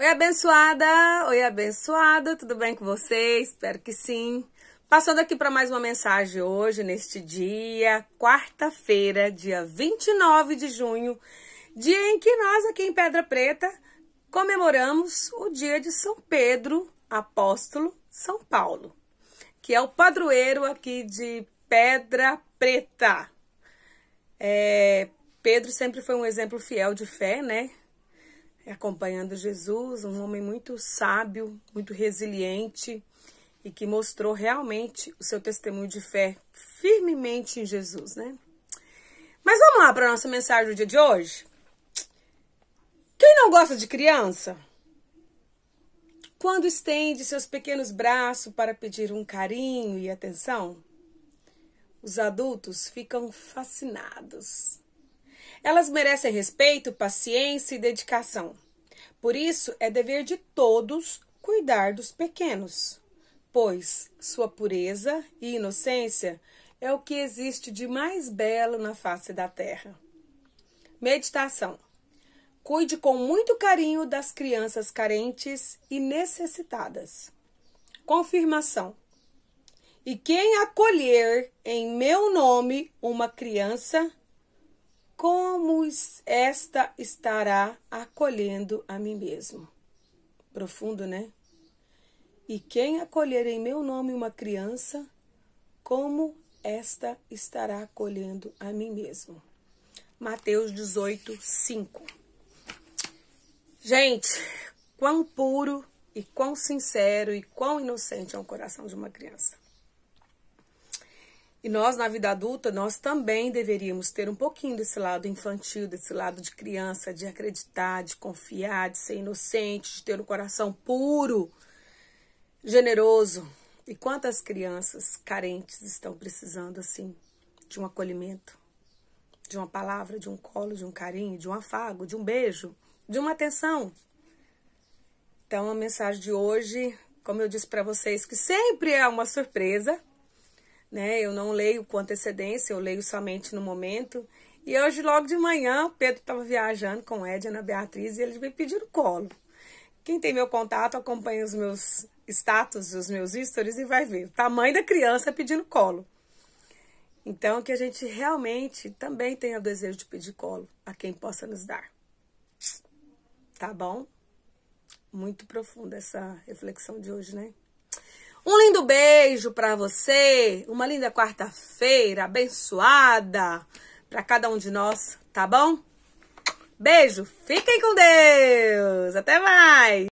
Oi, abençoada! Oi, abençoada, Tudo bem com vocês? Espero que sim. Passando aqui para mais uma mensagem hoje, neste dia, quarta-feira, dia 29 de junho, dia em que nós aqui em Pedra Preta comemoramos o dia de São Pedro, apóstolo São Paulo, que é o padroeiro aqui de Pedra Preta. É, Pedro sempre foi um exemplo fiel de fé, né? acompanhando Jesus, um homem muito sábio, muito resiliente e que mostrou realmente o seu testemunho de fé firmemente em Jesus, né? Mas vamos lá para a nossa mensagem do dia de hoje. Quem não gosta de criança? Quando estende seus pequenos braços para pedir um carinho e atenção, os adultos ficam fascinados elas merecem respeito, paciência e dedicação. Por isso, é dever de todos cuidar dos pequenos, pois sua pureza e inocência é o que existe de mais belo na face da terra. Meditação. Cuide com muito carinho das crianças carentes e necessitadas. Confirmação. E quem acolher em meu nome uma criança como esta estará acolhendo a mim mesmo. Profundo, né? E quem acolher em meu nome uma criança, como esta estará acolhendo a mim mesmo. Mateus 18, 5. Gente, quão puro e quão sincero e quão inocente é o coração de uma criança. E nós, na vida adulta, nós também deveríamos ter um pouquinho desse lado infantil, desse lado de criança, de acreditar, de confiar, de ser inocente, de ter um coração puro, generoso. E quantas crianças carentes estão precisando, assim, de um acolhimento, de uma palavra, de um colo, de um carinho, de um afago, de um beijo, de uma atenção. Então, a mensagem de hoje, como eu disse para vocês, que sempre é uma surpresa, né? Eu não leio com antecedência, eu leio somente no momento. E hoje, logo de manhã, o Pedro estava viajando com Ed, a Beatriz, e eles me pediram colo. Quem tem meu contato acompanha os meus status, os meus stories e vai ver o tamanho da criança pedindo colo. Então, que a gente realmente também tenha o desejo de pedir colo a quem possa nos dar. Tá bom? Muito profunda essa reflexão de hoje, né? Um lindo beijo para você, uma linda quarta-feira abençoada para cada um de nós, tá bom? Beijo, fiquem com Deus, até mais!